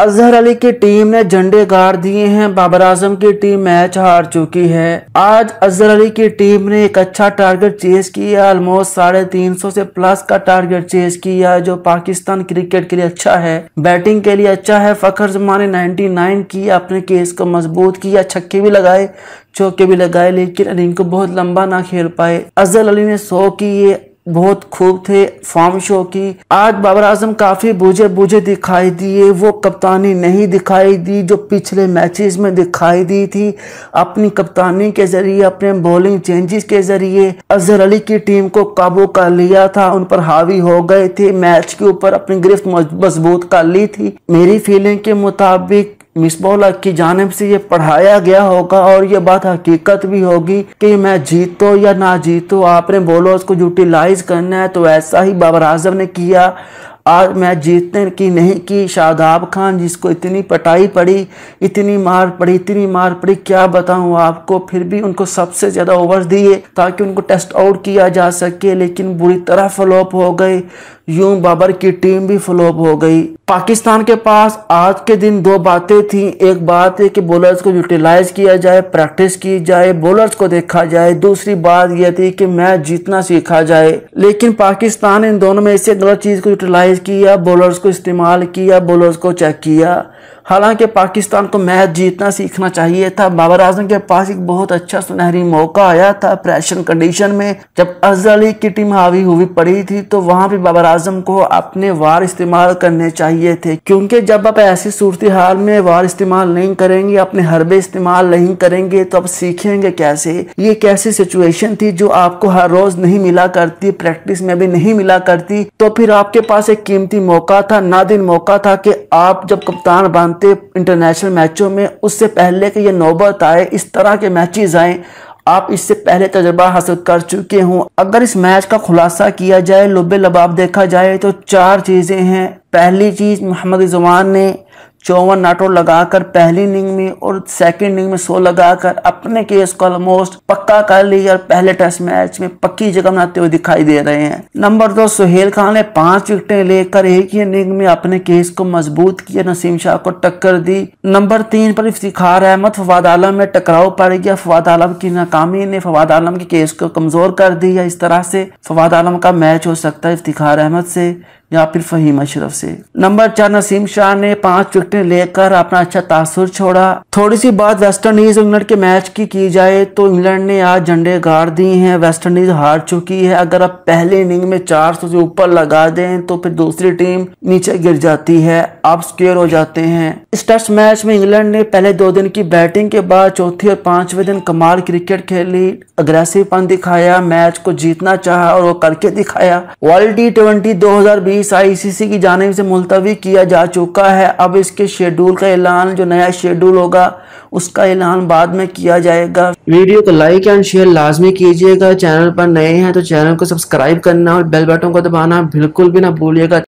अजहर अली की टीम ने झंडे गाड़ दिए हैं बाबर आजम की टीम मैच हार चुकी है आज अजहर अली की टीम ने एक अच्छा टारगेट चेज किया ऑलमोस्ट साढ़े तीन सौ से प्लस का टारगेट चेज किया जो पाकिस्तान क्रिकेट के लिए अच्छा है बैटिंग के लिए अच्छा है फखर जमा ने नाइनटी नाइन किया अपने केस को मजबूत किया छक्के भी लगाए चौके भी लगाए लेकिन इनको बहुत लंबा ना खेल पाए अजहर अली ने सौ किए बहुत खूब थे फॉर्म शो की आज बाबर आजम काफी बूझे बूझे दिखाई दिए वो कप्तानी नहीं दिखाई दी जो पिछले मैचेस में दिखाई दी थी अपनी कप्तानी के जरिए अपने बॉलिंग चेंजेस के जरिए अजहर अली की टीम को काबू कर लिया था उन पर हावी हो गए थे मैच के ऊपर अपनी गिरफ्त मजबूत कर ली थी मेरी फीलिंग के मुताबिक मिसबोला की जानब से ये पढ़ाया गया होगा और ये बात हकीकत भी होगी कि मैं जीतो या ना जीतो आपने बोलो उसको यूटिलाइज करना है तो ऐसा ही बाबर आजम ने किया आज मैं जीतने की नहीं की शादाब खान जिसको इतनी पटाई पड़ी इतनी मार पड़ी इतनी मार पड़ी क्या बताऊं आपको फिर भी उनको सबसे ज़्यादा ओवर दिए ताकि उनको टेस्ट आउट किया जा सके लेकिन बुरी तरह फ्लॉप हो गए यूं बाबर की टीम भी फ्लॉप हो गई पाकिस्तान के पास आज के दिन दो बातें थी एक बात है कि बॉलर्स को यूटिलाइज किया जाए प्रैक्टिस की जाए बॉलर्स को देखा जाए दूसरी बात यह थी कि मैच जीतना सीखा जाए लेकिन पाकिस्तान इन दोनों में इससे गलत चीज़ को यूटिलाइज किया बॉलर्स को इस्तेमाल किया बॉलर्स को चेक किया हालांकि पाकिस्तान को मैच जीतना सीखना चाहिए था बाबर आजम के पास एक बहुत अच्छा सुनहरी मौका आया था प्रेशर कंडीशन में जब अजहली की टीम हावी हुई पड़ी थी तो वहां भी बाबर आजम को अपने वार इस्तेमाल करने चाहिए थे क्योंकि जब आप ऐसी सूरत हाल में वार इस्तेमाल नहीं करेंगे अपने हरबे इस्तेमाल नहीं करेंगे तो आप सीखेंगे कैसे ये कैसी सिचुएशन थी जो आपको हर रोज नहीं मिला करती प्रैक्टिस में भी नहीं मिला करती तो फिर आपके पास एक कीमती मौका था नादिन मौका था कि आप जब कप्तान बनते जानते इंटरनेशनल मैचों में उससे पहले कि ये नौबत आए इस तरह के मैचेस आए आप इससे पहले तजर्बा हासिल कर चुके हों अगर इस मैच का खुलासा किया जाए लुबे लबाब देखा जाए तो चार चीज़ें हैं पहली चीज़ मोहम्मद जुमान ने चौवन नाटों लगाकर पहली इनिंग में और सेकंड इनिंग में सो लगाकर अपने केस को ऑलमोस्ट पक्का कर लिया और पहले टेस्ट मैच में पक्की जगह बनाते हुए दिखाई दे रहे हैं नंबर दो सुहेल खान ने पांच विकेटें लेकर एक ही इनिंग में अपने केस को मजबूत किया नसीम शाह को टक्कर दी नंबर तीन पर इफ्तिखार अहमद फवाद आलम में टकराव पड़ गया फवाद आलम की नाकामी ने फवाद आलम के केस को कमजोर कर दिया इस तरह से फवाद आलम का मैच हो सकता है इफ्तिखार अहमद से या फिर फहीम अशरफ से नंबर चार नसीम शाह ने पांच विकेटें लेकर अपना अच्छा तासुर छोड़ा थोड़ी सी बात वेस्ट इंडीज इंग्लैंड के मैच की की जाए तो इंग्लैंड ने आज झंडे गाड़ दिए हैं वेस्ट इंडीज हार चुकी है अगर आप पहले इनिंग में चार सौ से ऊपर लगा दें तो फिर दूसरी टीम नीचे गिर जाती है आप स्क्योर हो जाते हैं इस टेस्ट मैच में इंग्लैंड ने पहले दो दिन की बैटिंग के बाद चौथी और पांचवें दिन कमाल क्रिकेट खेली अग्रेसिव पन दिखाया मैच को जीतना चाह और वो करके दिखाया वर्ल्ड टी ट्वेंटी दो हजार बीस फीस आईसीसी की जानेब से मुलतवी किया जा चुका है अब इसके शेड्यूल का ऐलान जो नया शेड्यूल होगा उसका ऐलान बाद में किया जाएगा वीडियो को लाइक एंड शेयर लाजमी कीजिएगा चैनल पर नए हैं तो चैनल को सब्सक्राइब करना और बेल बटन को दबाना बिल्कुल भी ना भूलिएगा